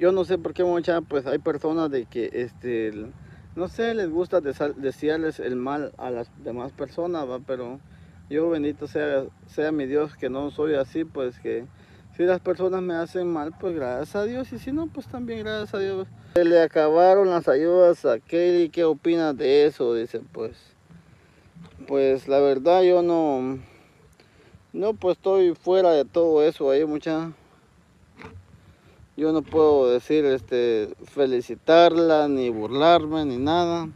yo no sé por qué mucha, pues hay personas de que, este, no sé, les gusta desearles el mal a las demás personas, ¿va? Pero yo bendito sea, sea mi Dios que no soy así, pues que si las personas me hacen mal, pues gracias a Dios, y si no, pues también gracias a Dios. Se le acabaron las ayudas a Kelly, ¿qué opinas de eso? Dice, pues, pues la verdad yo no, no pues estoy fuera de todo eso, ahí mucha yo no puedo decir, este, felicitarla, ni burlarme, ni nada.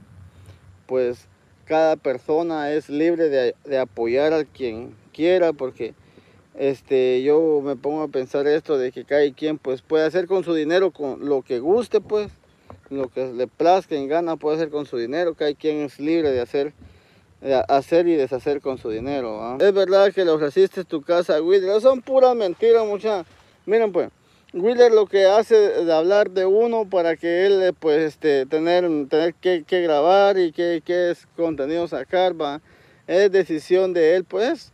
Pues cada persona es libre de, apoyar A quien quiera, porque este, yo me pongo a pensar esto de que cada quien pues puede hacer con su dinero con lo que guste, pues, lo que le plazca en gana puede hacer con su dinero, cada quien es libre de hacer hacer y deshacer con su dinero. Es verdad que los resistes tu casa, Widra, son pura mentira, mucha. Miren pues, Wheeler lo que hace es hablar de uno para que él, eh, pues, este, tener, tener que, grabar y que, que, es contenido sacar, va. Es decisión de él, pues,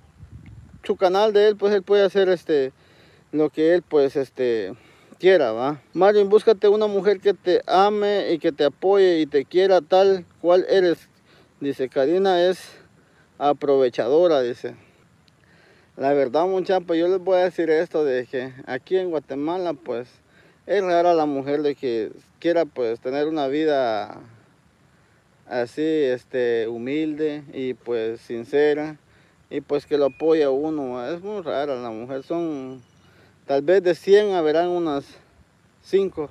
su canal de él, pues, él puede hacer, este, lo que él, pues, este, quiera, va. Marvin, búscate una mujer que te ame y que te apoye y te quiera tal cual eres. Dice, Karina es aprovechadora, dice. La verdad, muchachos, yo les voy a decir esto, de que aquí en Guatemala, pues, es rara la mujer de que quiera, pues, tener una vida así, este, humilde y, pues, sincera. Y, pues, que lo apoya uno. Es muy rara la mujer. Son, tal vez de 100 habrán unas 5.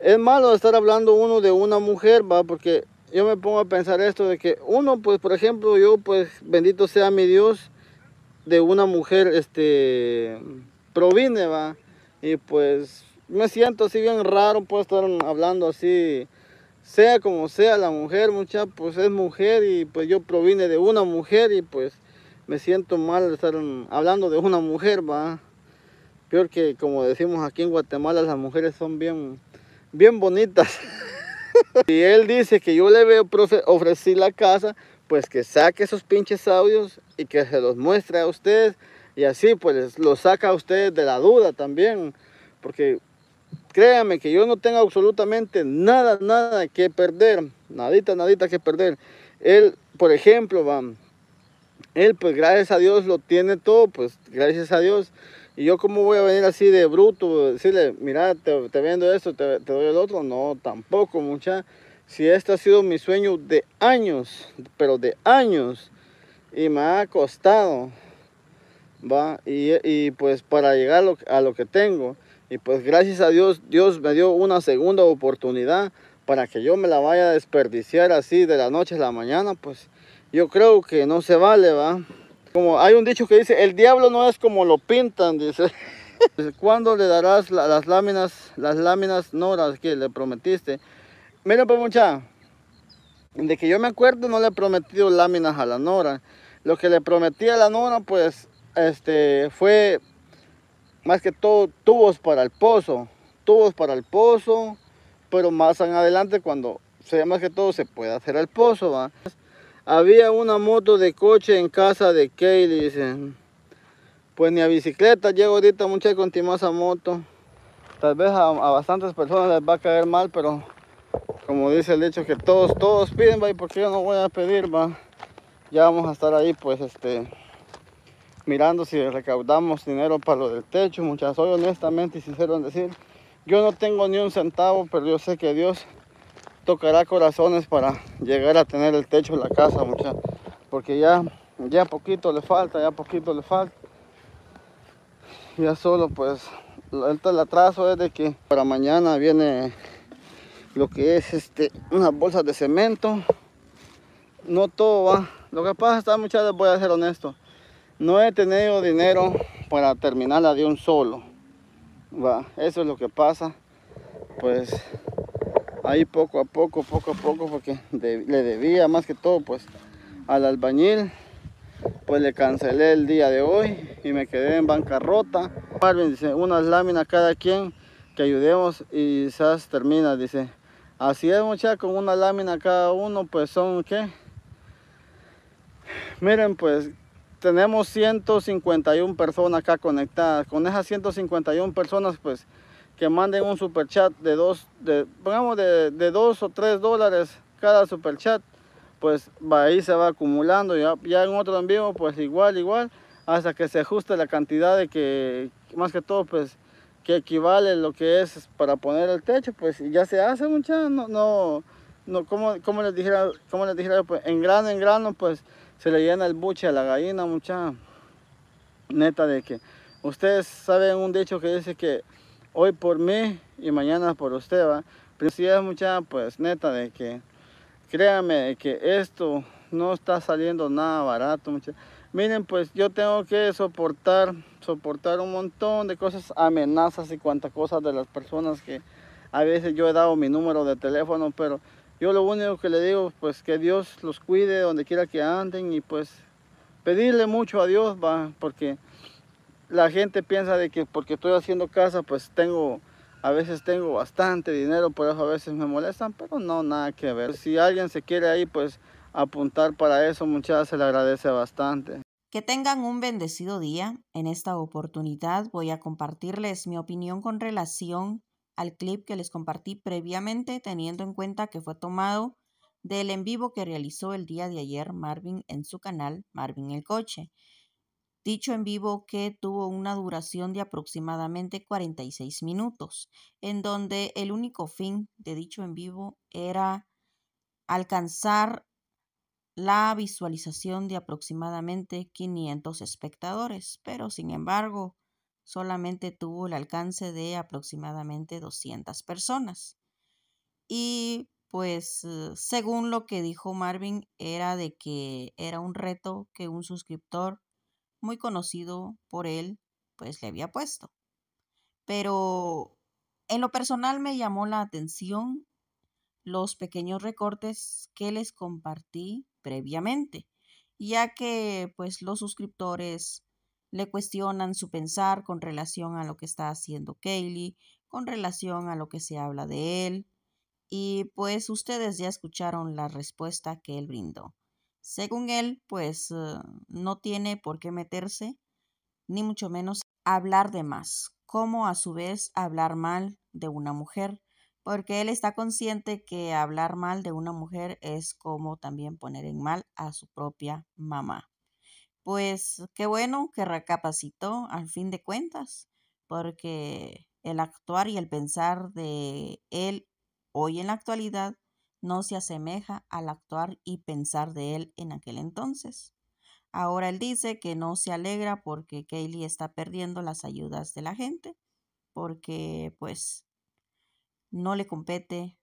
Es malo estar hablando uno de una mujer, va, porque yo me pongo a pensar esto de que uno, pues por ejemplo, yo pues bendito sea mi Dios de una mujer, este, provine, va, y pues me siento así bien raro, puedo estar hablando así, sea como sea la mujer, mucha, pues es mujer y pues yo provine de una mujer y pues me siento mal estar hablando de una mujer, va. Peor que como decimos aquí en Guatemala, las mujeres son bien, bien bonitas. Si él dice que yo le veo, ofrecí la casa, pues que saque esos pinches audios y que se los muestre a ustedes. Y así pues los saca a ustedes de la duda también. Porque créanme que yo no tengo absolutamente nada, nada que perder. Nadita, nadita que perder. Él, por ejemplo, va, él pues gracias a Dios lo tiene todo, pues gracias a Dios y yo cómo voy a venir así de bruto, decirle, mira, te, te vendo esto, te, doy el otro. No, tampoco, mucha. Si este ha sido mi sueño de años, pero de años, y me ha costado, va, y, pues para llegar a lo que tengo. Y pues gracias a Dios, Dios me dio una segunda oportunidad para que yo me la vaya a desperdiciar así de la noche a la mañana, pues yo creo que no se vale, va. Como hay un dicho que dice, el diablo no es como lo pintan, dice. ¿Cuándo le darás las láminas, las láminas noras que le prometiste? Mira, pues mucha, de que yo me acuerdo no le he prometido láminas a la Nora. Lo que le prometí a la Nora, pues, este, fue más que todo tubos para el pozo. Tubos para el pozo, pero más adelante cuando sea más que todo se puede hacer el pozo, ¿va? Había una moto de coche en casa de Kay, dicen. Pues ni a bicicleta llego ahorita, muchachos, con esa moto. Tal vez a, bastantes personas les va a caer mal, pero como dice el hecho que todos, todos piden, va, y porque yo no voy a pedir, va. Ya vamos a estar ahí, pues, este, mirando si recaudamos dinero para lo del techo, muchachos. Soy honestamente y sincero en decir, yo no tengo ni un centavo, pero yo sé que Dios tocará corazones para llegar a tener el techo de la casa, muchachos. Porque ya, ya poquito le falta, ya poquito le falta. Ya solo pues, el atraso es de que para mañana viene lo que es este, unas bolsas de cemento. No todo va. Lo que pasa está, muchachos, voy a ser honesto. No he tenido dinero para terminarla de un solo. Va, eso es lo que pasa. Pues ahí poco a poco, poco a poco, porque le debía más que todo pues al albañil. Pues le cancelé el día de hoy y me quedé en bancarrota. Marvin dice, unas láminas cada quien que ayudemos y quizás termina, dice. Así es muchachos, con una lámina cada uno, pues son qué. Miren pues, tenemos 151 personas acá conectadas. Con esas 151 personas pues que manden un super chat de dos, de, pongamos de, dos o tres dólares cada super chat, pues ahí se va acumulando, ya, ya en otro envío pues igual, igual, hasta que se ajuste la cantidad de que, más que todo pues, que equivale lo que es para poner el techo, pues ya se hace mucha, no, no, como, como les dijera, como les dijera, pues en grano, en grano, pues se le llena el buche a la gallina, mucha neta de que ustedes saben un dicho que dice que hoy por mí y mañana por usted, va. Pero si mucha, pues neta, de que créame que esto no está saliendo nada barato, mucha. Miren, pues yo tengo que soportar, soportar un montón de cosas, amenazas y cuantas cosas de las personas que a veces yo he dado mi número de teléfono, pero yo lo único que le digo, pues que Dios los cuide donde quiera que anden y pues pedirle mucho a Dios, va, porque la gente piensa de que porque estoy haciendo casa, pues tengo, a veces tengo bastante dinero, por eso a veces me molestan, pero no, nada que ver. Si alguien se quiere ahí, pues apuntar para eso, muchachas, se le agradece bastante. Que tengan un bendecido día. En esta oportunidad voy a compartirles mi opinión con relación al clip que les compartí previamente, teniendo en cuenta que fue tomado del en vivo que realizó el día de ayer Marvin en su canal Marvin el Coche. Dicho en vivo que tuvo una duración de aproximadamente 46 minutos, en donde el único fin de dicho en vivo era alcanzar la visualización de aproximadamente 500 espectadores, pero sin embargo solamente tuvo el alcance de aproximadamente 200 personas. Y pues eh, según lo que dijo Marvin era de que era un reto que un suscriptor muy conocido por él, pues le había puesto. Pero en lo personal me llamó la atención los pequeños recortes que les compartí previamente, ya que pues los suscriptores le cuestionan su pensar con relación a lo que está haciendo Kaylee, con relación a lo que se habla de él, y pues ustedes ya escucharon la respuesta que él brindó. Según él, pues eh, no tiene por qué meterse, ni mucho menos hablar de más, como a su vez hablar mal de una mujer, porque él está consciente que hablar mal de una mujer es como también poner en mal a su propia mamá. Pues qué bueno que recapacitó al fin de cuentas, porque el actuar y el pensar de él hoy en la actualidad no se asemeja al actuar y pensar de él en aquel entonces. Ahora él dice que no se alegra porque Kaylee está perdiendo las ayudas de la gente, porque pues no le compete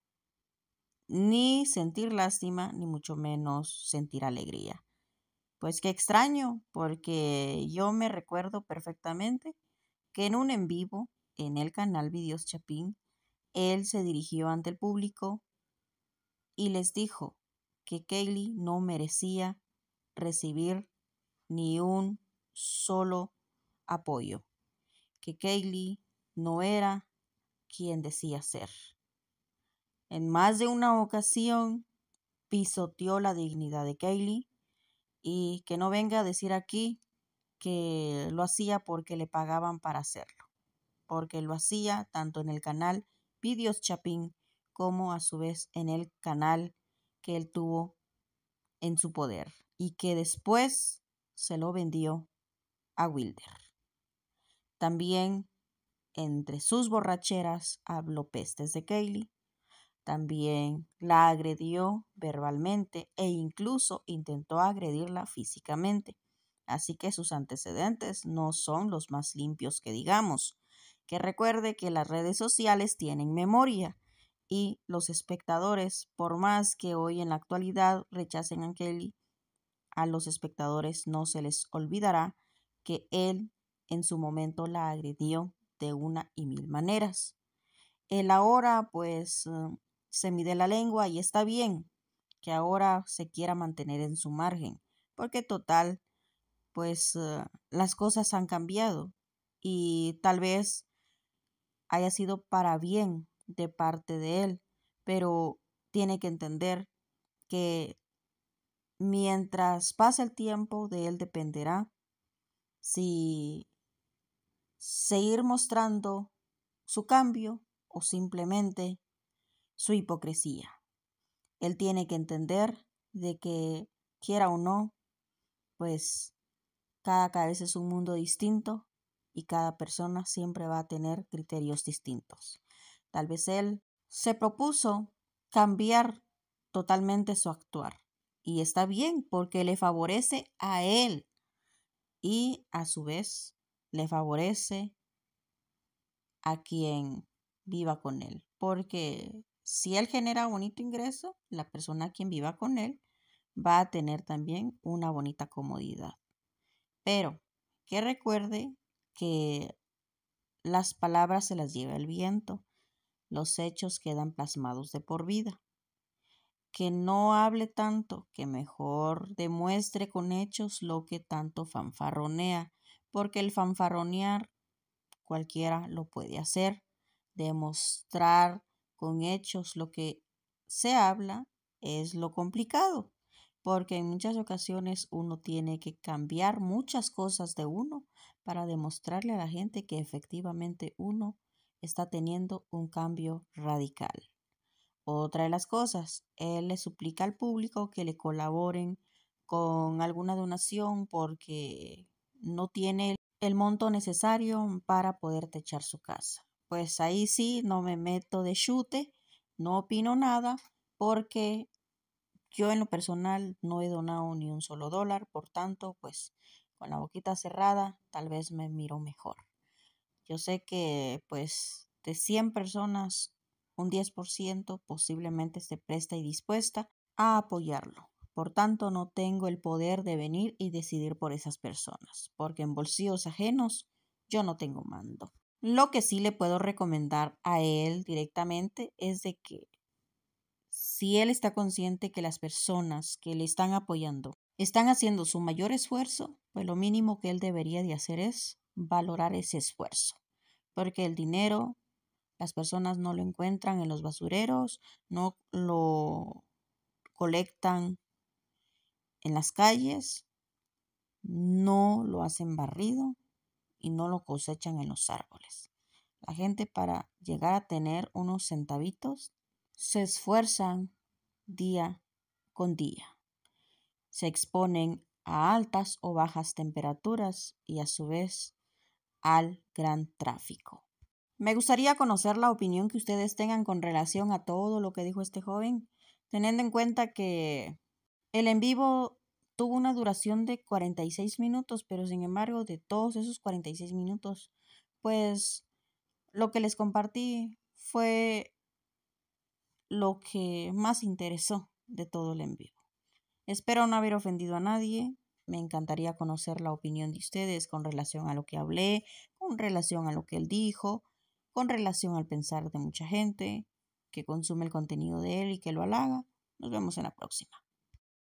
ni sentir lástima, ni mucho menos sentir alegría. Pues qué extraño, porque yo me recuerdo perfectamente que en un en vivo en el canal Videos Chapín, él se dirigió ante el público y les dijo que Kaylee no merecía recibir ni un solo apoyo, que Kaylee no era quien decía ser. En más de una ocasión pisoteó la dignidad de Kaylee y que no venga a decir aquí que lo hacía porque le pagaban para hacerlo, porque lo hacía tanto en el canal Videos Chapín como a su vez en el canal que él tuvo en su poder y que después se lo vendió a Wilder. También entre sus borracheras habló pestes de Kaylee. También la agredió verbalmente e incluso intentó agredirla físicamente. Así que sus antecedentes no son los más limpios que digamos. Que recuerde que las redes sociales tienen memoria y los espectadores, por más que hoy en la actualidad rechacen a Kelly, a los espectadores no se les olvidará que él en su momento la agredió de una y mil maneras. Él ahora pues mm, se mide la lengua y está bien que ahora se quiera mantener en su margen, porque total pues eh, las cosas han cambiado y tal vez haya sido para bien de parte de él, pero tiene que entender que mientras pase el tiempo de él dependerá si seguir mostrando su cambio o simplemente su hipocresía. Él tiene que entender de que quiera o no, pues cada cabeza es un mundo distinto y cada persona siempre va a tener criterios distintos. Tal vez él se propuso cambiar totalmente su actuar. Y está bien porque le favorece a él y a su vez le favorece a quien viva con él. Porque si él genera bonito ingreso, la persona quien viva con él va a tener también una bonita comodidad. Pero que recuerde que las palabras se las lleva el viento los hechos quedan plasmados de por vida. Que no hable tanto, que mejor demuestre con hechos lo que tanto fanfarronea, porque el fanfarronear cualquiera lo puede hacer, demostrar con hechos lo que se habla es lo complicado, porque en muchas ocasiones uno tiene que cambiar muchas cosas de uno para demostrarle a la gente que efectivamente uno está teniendo un cambio radical. Otra de las cosas, él le suplica al público que le colaboren con alguna donación porque no tiene el monto necesario para poder techar su casa. Pues ahí sí, no me meto de chute, no opino nada porque yo en lo personal no he donado ni un solo dólar, por tanto, pues con la boquita cerrada tal vez me miro mejor. Yo sé que pues de 100 personas, un 10% posiblemente esté presta y dispuesta a apoyarlo. Por tanto, no tengo el poder de venir y decidir por esas personas, porque en bolsillos ajenos yo no tengo mando. Lo que sí le puedo recomendar a él directamente es de que si él está consciente que las personas que le están apoyando están haciendo su mayor esfuerzo, pues lo mínimo que él debería de hacer es valorar ese esfuerzo porque el dinero las personas no lo encuentran en los basureros, no lo colectan en las calles, no lo hacen barrido y no lo cosechan en los árboles. La gente para llegar a tener unos centavitos se esfuerzan día con día. Se exponen a altas o bajas temperaturas y a su vez al gran tráfico. Me gustaría conocer la opinión que ustedes tengan con relación a todo lo que dijo este joven, teniendo en cuenta que el en vivo tuvo una duración de 46 minutos, pero sin embargo de todos esos 46 minutos, pues lo que les compartí fue lo que más interesó de todo el en vivo. Espero no haber ofendido a nadie, me encantaría conocer la opinión de ustedes con relación a lo que hablé, con relación a lo que él dijo, con relación al pensar de mucha gente que consume el contenido de él y que lo halaga. Nos vemos en la próxima.